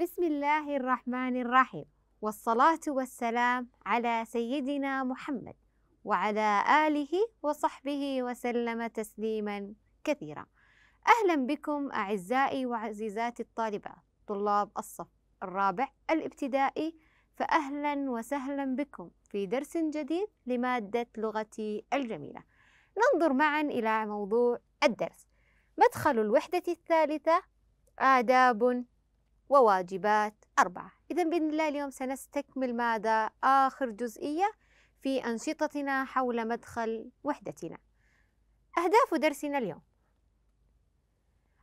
بسم الله الرحمن الرحيم والصلاة والسلام على سيدنا محمد وعلى آله وصحبه وسلم تسليما كثيرا أهلا بكم أعزائي وعزيزاتي الطالبات طلاب الصف الرابع الابتدائي فأهلا وسهلا بكم في درس جديد لمادة لغتي الجميلة ننظر معا إلى موضوع الدرس مدخل الوحدة الثالثة آداب وواجبات أربعة إذا بإذن الله اليوم سنستكمل ماذا آخر جزئية في أنشطتنا حول مدخل وحدتنا أهداف درسنا اليوم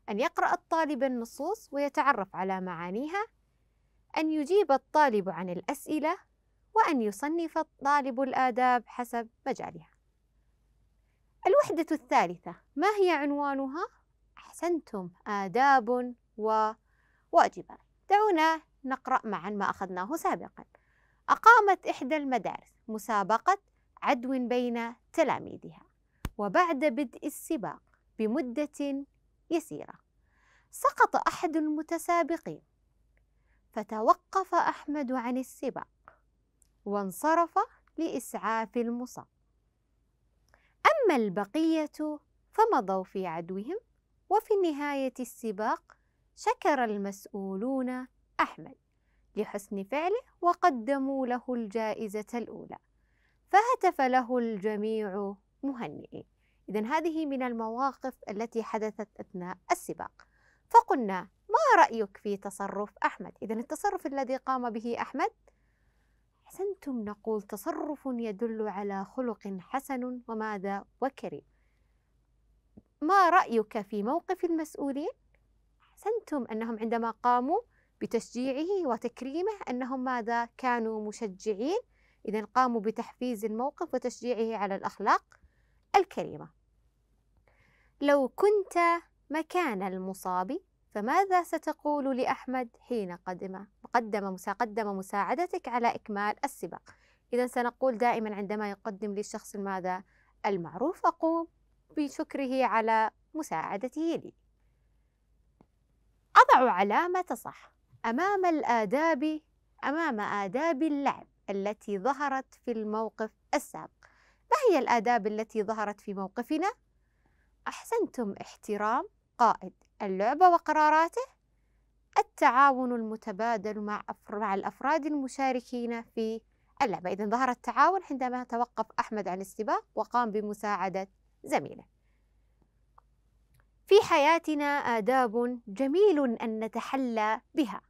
أن يقرأ الطالب النصوص ويتعرف على معانيها أن يجيب الطالب عن الأسئلة وأن يصنف الطالب الآداب حسب مجالها الوحدة الثالثة ما هي عنوانها؟ أحسنتم آداب و واجبه دعونا نقرأ معا ما أخذناه سابقا أقامت إحدى المدارس مسابقة عدو بين تلاميذها وبعد بدء السباق بمدة يسيرة سقط أحد المتسابقين فتوقف أحمد عن السباق وانصرف لإسعاف المصاب أما البقية فمضوا في عدوهم وفي نهاية السباق شكر المسؤولون أحمد لحسن فعله وقدموا له الجائزة الأولى فهتف له الجميع مهنئين إذا هذه من المواقف التي حدثت أثناء السباق فقلنا ما رأيك في تصرف أحمد؟ إذا التصرف الذي قام به أحمد أحسنتم نقول تصرف يدل على خلق حسن وماذا وكريم ما رأيك في موقف المسؤولين؟ أحسنتم أنهم عندما قاموا بتشجيعه وتكريمه أنهم ماذا كانوا مشجعين إذا قاموا بتحفيز الموقف وتشجيعه على الأخلاق الكريمة لو كنت مكان المصاب فماذا ستقول لأحمد حين قدم قدم قدم مساعدتك على إكمال السباق إذا سنقول دائما عندما يقدم لي الشخص ماذا المعروف أقوم بشكره على مساعدته لي ضعوا علامة صح أمام الآداب أمام آداب اللعب التي ظهرت في الموقف السابق ما هي الآداب التي ظهرت في موقفنا؟ أحسنتم احترام قائد اللعبة وقراراته التعاون المتبادل مع مع الأفراد المشاركين في اللعبة إذا ظهر التعاون عندما توقف أحمد عن السباق وقام بمساعدة زميله في حياتنا آداب جميل أن نتحلى بها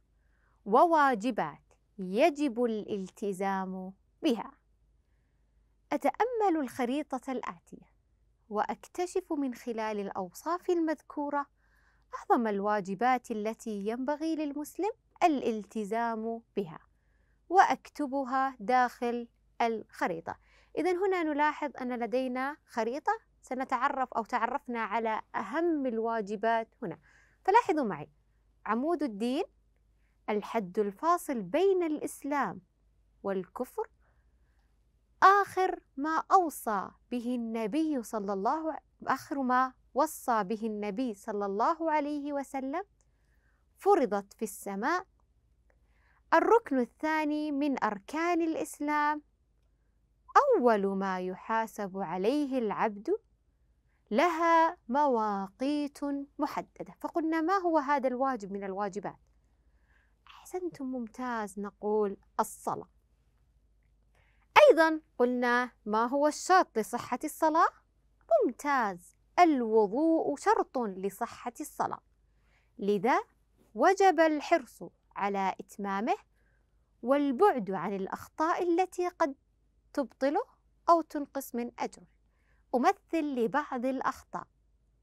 وواجبات يجب الالتزام بها أتأمل الخريطة الآتية وأكتشف من خلال الأوصاف المذكورة أعظم الواجبات التي ينبغي للمسلم الالتزام بها وأكتبها داخل الخريطة إذا هنا نلاحظ أن لدينا خريطة سنتعرف أو تعرفنا على أهم الواجبات هنا فلاحظوا معي عمود الدين الحد الفاصل بين الإسلام والكفر آخر ما أوصى به النبي صلى الله آخر ما وصى به النبي صلى الله عليه وسلم فرضت في السماء الركن الثاني من أركان الإسلام أول ما يحاسب عليه العبد لها مواقيت محددة فقلنا ما هو هذا الواجب من الواجبات أحسنتم ممتاز نقول الصلاة أيضا قلنا ما هو الشرط لصحة الصلاة ممتاز الوضوء شرط لصحة الصلاة لذا وجب الحرص على إتمامه والبعد عن الأخطاء التي قد تبطله أو تنقص من أجره أمثل لبعض الأخطاء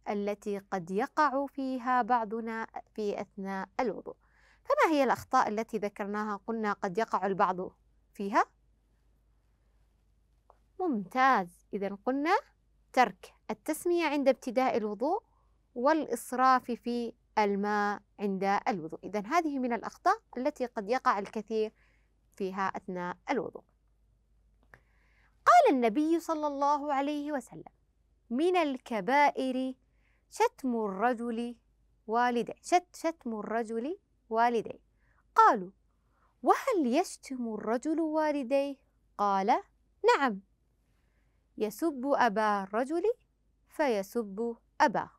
التي قد يقع فيها بعضنا في أثناء الوضوء فما هي الأخطاء التي ذكرناها قلنا قد يقع البعض فيها ممتاز إذا قلنا ترك التسمية عند ابتداء الوضوء والإسراف في الماء عند الوضوء إذا هذه من الأخطاء التي قد يقع الكثير فيها أثناء الوضوء قال النبي صلى الله عليه وسلم من الكبائر شتم الرجل والديه شت شتم الرجل والديه قالوا وهل يشتم الرجل والديه قال نعم يسب ابا الرجل فيسب اباه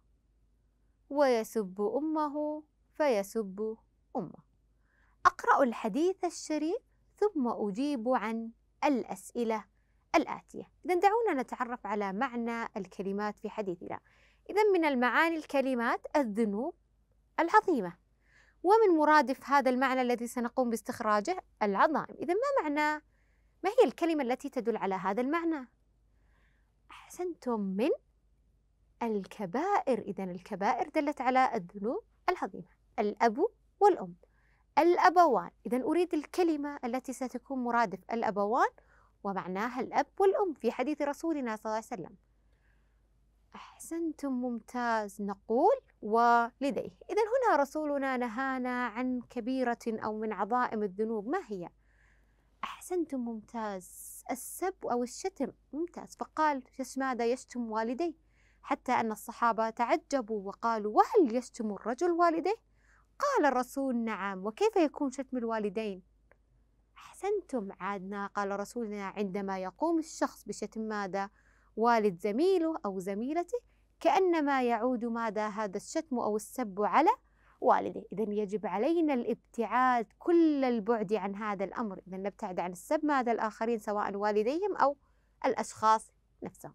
ويسب امه فيسب امه اقرا الحديث الشريف ثم اجيب عن الاسئله الآتية إذا دعونا نتعرف على معنى الكلمات في حديثنا إذا من المعاني الكلمات الذنوب العظيمة ومن مرادف هذا المعنى الذي سنقوم باستخراجه العظائم إذا ما معنى ما هي الكلمة التي تدل على هذا المعنى أحسنتم من الكبائر إذا الكبائر دلت على الذنوب العظيمة الأب والأم الأبوان إذا أريد الكلمة التي ستكون مرادف الأبوان ومعناها الأب والأم في حديث رسولنا صلى الله عليه وسلم أحسنتم ممتاز نقول ولديه إذا هنا رسولنا نهانا عن كبيرة أو من عظائم الذنوب ما هي؟ أحسنتم ممتاز السب أو الشتم ممتاز فقال ماذا يشتم والديه حتى أن الصحابة تعجبوا وقالوا وهل يشتم الرجل والديه؟ قال الرسول نعم وكيف يكون شتم الوالدين؟ أحسنتم عادنا قال رسولنا عندما يقوم الشخص بشتم ماذا والد زميله أو زميلته كأنما يعود ماذا هذا الشتم أو السب على والده إذا يجب علينا الابتعاد كل البعد عن هذا الأمر إذا نبتعد عن السب ماذا الآخرين سواء والديهم أو الأشخاص نفسهم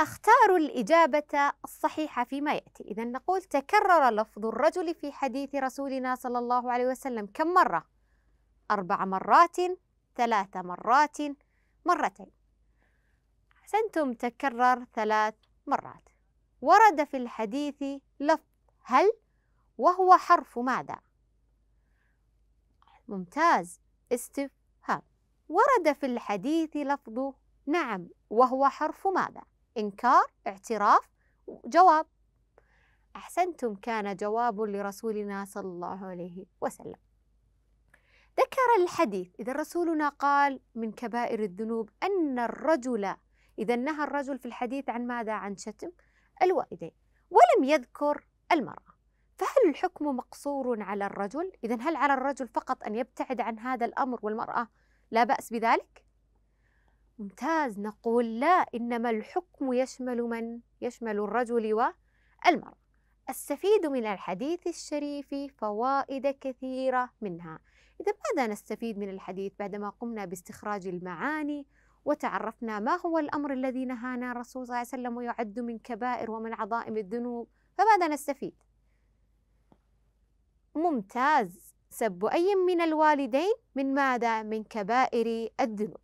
اختار الإجابة الصحيحة فيما يأتي إذا نقول تكرر لفظ الرجل في حديث رسولنا صلى الله عليه وسلم كم مرة؟ أربع مرات ثلاث مرات مرتين أحسنتم تكرر ثلاث مرات ورد في الحديث لفظ هل وهو حرف ماذا ممتاز استفهام ورد في الحديث لفظ نعم وهو حرف ماذا إنكار اعتراف جواب أحسنتم كان جواب لرسولنا صلى الله عليه وسلم ذكر الحديث إذا رسولنا قال من كبائر الذنوب أن الرجل إذا نهى الرجل في الحديث عن ماذا؟ عن شتم الوالدين ولم يذكر المرأة فهل الحكم مقصور على الرجل؟ إذا هل على الرجل فقط أن يبتعد عن هذا الأمر والمرأة لا بأس بذلك؟ ممتاز نقول لا إنما الحكم يشمل من؟ يشمل الرجل والمرأة استفيد من الحديث الشريف فوائد كثيرة منها إذا ماذا نستفيد من الحديث بعدما قمنا باستخراج المعاني وتعرفنا ما هو الأمر الذي نهانا الرسول صلى الله عليه وسلم ويعد من كبائر ومن عظائم الذنوب فماذا نستفيد؟ ممتاز سب أي من الوالدين من ماذا؟ من كبائر الذنوب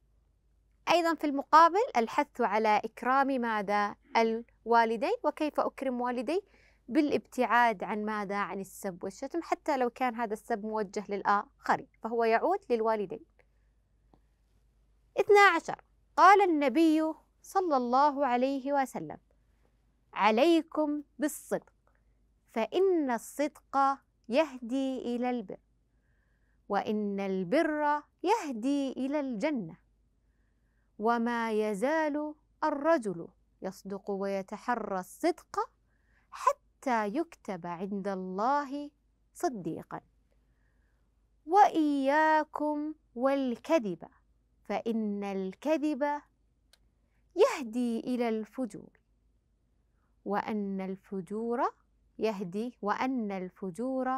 أيضا في المقابل الحث على إكرام ماذا؟ الوالدين وكيف أكرم والدي؟ بالابتعاد عن ماذا؟ عن السب والشتم حتى لو كان هذا السب موجه للآخرين فهو يعود للوالدين 12 قال النبي صلى الله عليه وسلم عليكم بالصدق فإن الصدق يهدي إلى البر وإن البر يهدي إلى الجنة وما يزال الرجل يصدق ويتحرى الصدق حتى حتى يكتب عند الله صديقا واياكم والكذب فان الكذب يهدي الى الفجور وان الفجور يهدي وان الفجور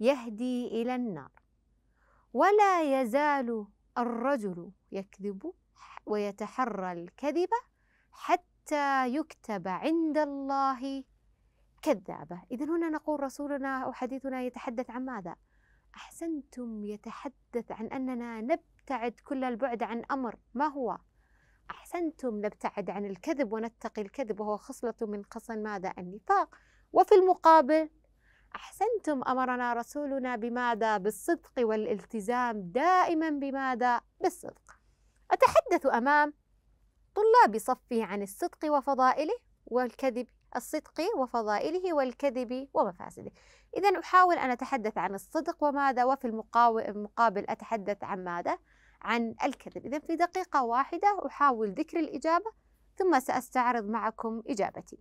يهدي الى النار ولا يزال الرجل يكذب ويتحرى الكذب حتى يكتب عند الله كذابة إذا هنا نقول رسولنا أو حديثنا يتحدث عن ماذا؟ أحسنتم يتحدث عن أننا نبتعد كل البعد عن أمر ما هو؟ أحسنتم نبتعد عن الكذب ونتقي الكذب وهو خصلة من خصل ماذا؟ النفاق وفي المقابل أحسنتم أمرنا رسولنا بماذا؟ بالصدق والالتزام دائما بماذا؟ بالصدق أتحدث أمام طلاب صفي عن الصدق وفضائله والكذب الصدق وفضائله والكذب ومفاسده إذا أحاول أن أتحدث عن الصدق وماذا وفي المقابل أتحدث عن ماذا؟ عن الكذب إذا في دقيقة واحدة أحاول ذكر الإجابة ثم سأستعرض معكم إجابتي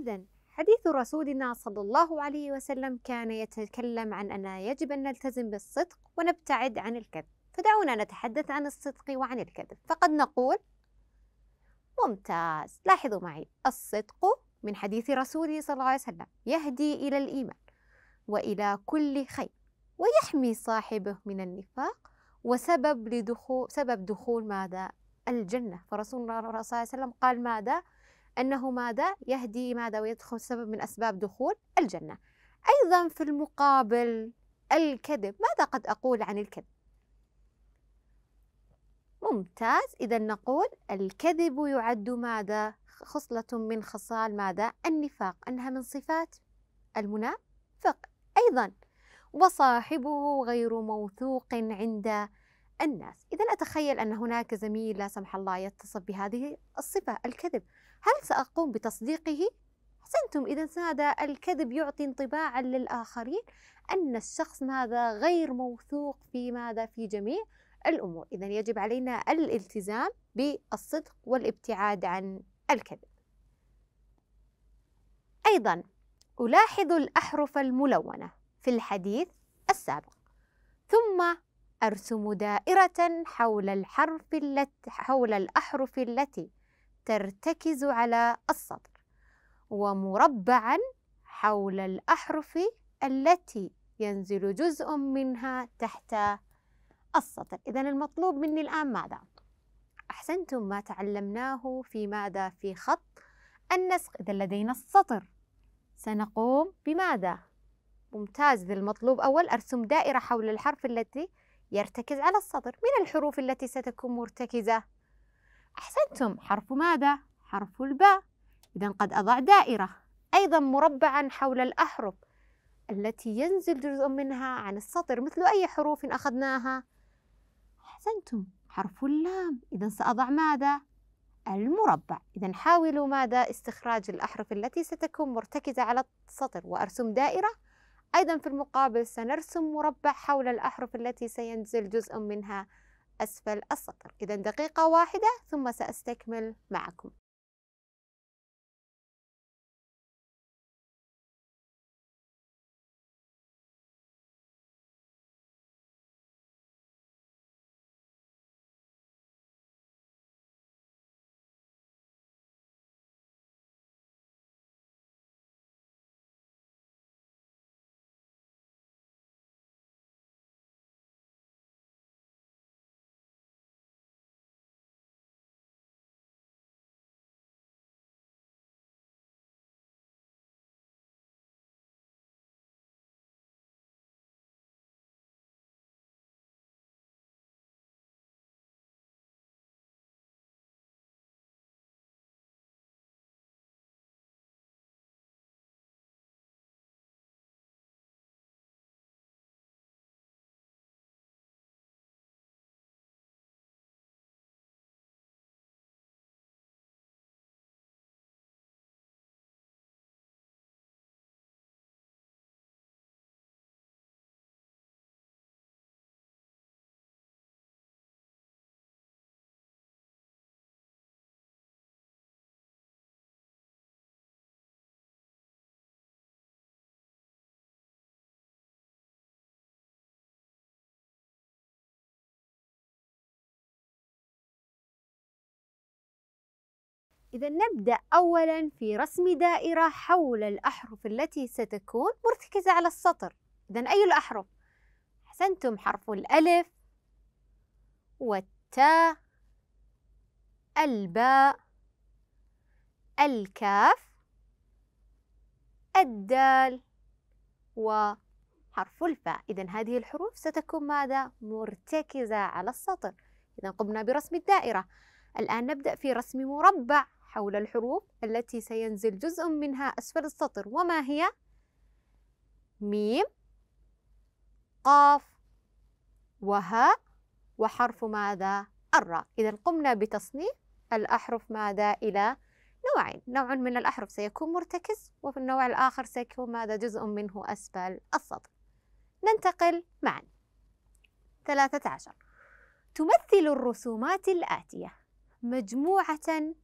إذا حديث رسولنا صلى الله عليه وسلم كان يتكلم عن أن يجب أن نلتزم بالصدق ونبتعد عن الكذب فدعونا نتحدث عن الصدق وعن الكذب فقد نقول ممتاز لاحظوا معي الصدق من حديث رسوله صلى الله عليه وسلم يهدي إلى الإيمان وإلى كل خير ويحمي صاحبه من النفاق وسبب لدخول سبب دخول ماذا الجنة فرسول الله صلى الله عليه وسلم قال ماذا أنه ماذا يهدي ماذا ويدخل سبب من أسباب دخول الجنة أيضا في المقابل الكذب ماذا قد أقول عن الكذب ممتاز إذا نقول الكذب يعد ماذا خصلة من خصال ماذا النفاق أنها من صفات المنافق أيضا وصاحبه غير موثوق عند الناس إذا أتخيل أن هناك زميل لا سمح الله يتصف بهذه الصفة الكذب هل سأقوم بتصديقه؟ أحسنتم إذا هذا الكذب يعطي انطباعا للآخرين أن الشخص هذا غير موثوق في ماذا في جميع الأمور إذا يجب علينا الالتزام بالصدق والابتعاد عن الكذب أيضا ألاحظ الأحرف الملونة في الحديث السابق ثم أرسم دائرة حول الحرف التي حول الأحرف التي ترتكز على السطر ومربعا حول الأحرف التي ينزل جزء منها تحت السطر إذا المطلوب مني الآن ماذا؟ أحسنتم ما تعلمناه في ماذا؟ في خط النسق إذا لدينا السطر سنقوم بماذا؟ ممتاز إذا المطلوب أول أرسم دائرة حول الحرف التي يرتكز على السطر من الحروف التي ستكون مرتكزة أحسنتم حرف ماذا؟ حرف الباء إذا قد أضع دائرة أيضا مربعا حول الأحرف التي ينزل جزء منها عن السطر مثل أي حروف أخذناها أحسنتم حرف اللام إذا سأضع ماذا؟ المربع إذا حاولوا ماذا استخراج الأحرف التي ستكون مرتكزة على السطر وأرسم دائرة أيضا في المقابل سنرسم مربع حول الأحرف التي سينزل جزء منها أسفل السطر إذا دقيقة واحدة ثم سأستكمل معكم إذا نبدأ أولا في رسم دائرة حول الأحرف التي ستكون مرتكزة على السطر إذا أي الأحرف؟ أحسنتم حرف الألف والتاء الباء الكاف الدال وحرف الفاء إذا هذه الحروف ستكون ماذا؟ مرتكزة على السطر إذا قمنا برسم الدائرة الآن نبدأ في رسم مربع حول الحروف التي سينزل جزء منها أسفل السطر وما هي؟ ميم قاف وهاء وحرف ماذا؟ الراء إذا قمنا بتصنيف الأحرف ماذا إلى نوعين نوع من الأحرف سيكون مرتكز وفي النوع الآخر سيكون ماذا جزء منه أسفل السطر ننتقل معا 13 تمثل الرسومات الآتية مجموعة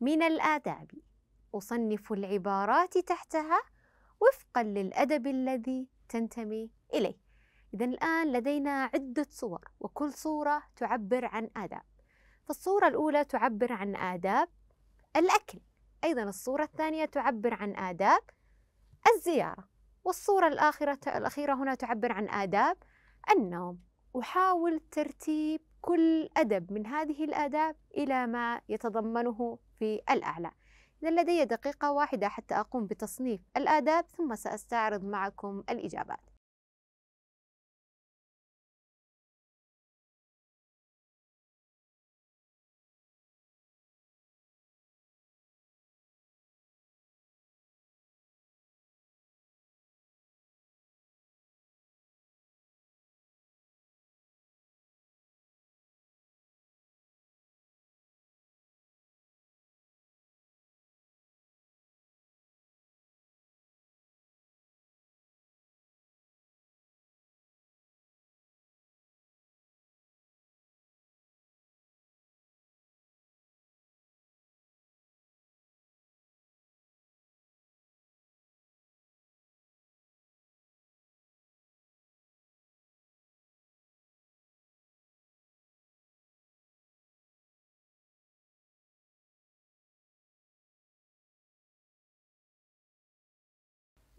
من الآداب أصنف العبارات تحتها وفقا للأدب الذي تنتمي إليه إذا الآن لدينا عدة صور وكل صورة تعبر عن آداب فالصورة الأولى تعبر عن آداب الأكل أيضا الصورة الثانية تعبر عن آداب الزيارة والصورة الآخرة الأخيرة هنا تعبر عن آداب النوم أحاول ترتيب كل أدب من هذه الآداب إلى ما يتضمنه في الأعلى إذا لدي دقيقة واحدة حتى أقوم بتصنيف الآداب ثم سأستعرض معكم الإجابات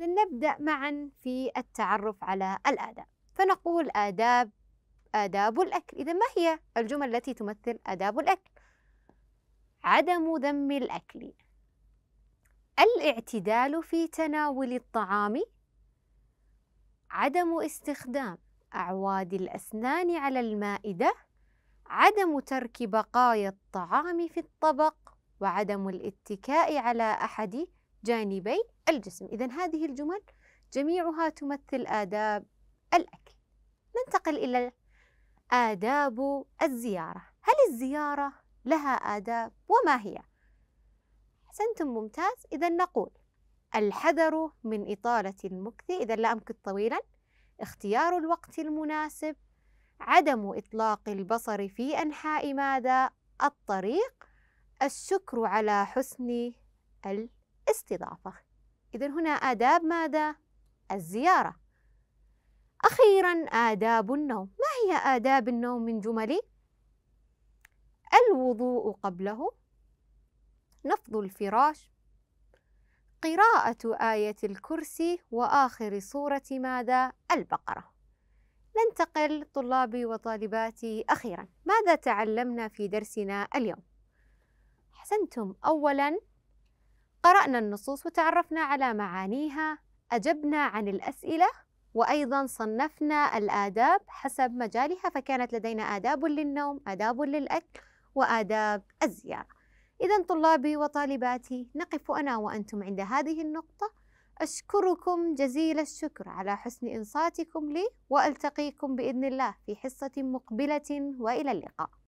لنبدأ معا في التعرف على الآداب فنقول آداب آداب الأكل إذا ما هي الجمل التي تمثل آداب الأكل؟ عدم ذم الأكل الاعتدال في تناول الطعام عدم استخدام أعواد الأسنان على المائدة عدم ترك بقايا الطعام في الطبق وعدم الاتكاء على أحد جانبي الجسم إذا هذه الجمل جميعها تمثل آداب الأكل ننتقل إلى آداب الزيارة هل الزيارة لها آداب وما هي؟ أحسنتم ممتاز إذا نقول الحذر من إطالة المكث إذا لا أمكث طويلا اختيار الوقت المناسب عدم إطلاق البصر في أنحاء ماذا الطريق الشكر على حسن ال استضافة إذا هنا آداب ماذا؟ الزيارة أخيرا آداب النوم ما هي آداب النوم من جملي؟ الوضوء قبله نفض الفراش قراءة آية الكرسي وآخر سورة ماذا؟ البقرة ننتقل طلابي وطالباتي أخيرا ماذا تعلمنا في درسنا اليوم؟ أحسنتم أولا قرأنا النصوص وتعرفنا على معانيها أجبنا عن الأسئلة وأيضا صنفنا الآداب حسب مجالها فكانت لدينا آداب للنوم آداب للأكل وآداب الزيارة إذا طلابي وطالباتي نقف أنا وأنتم عند هذه النقطة أشكركم جزيل الشكر على حسن إنصاتكم لي وألتقيكم بإذن الله في حصة مقبلة وإلى اللقاء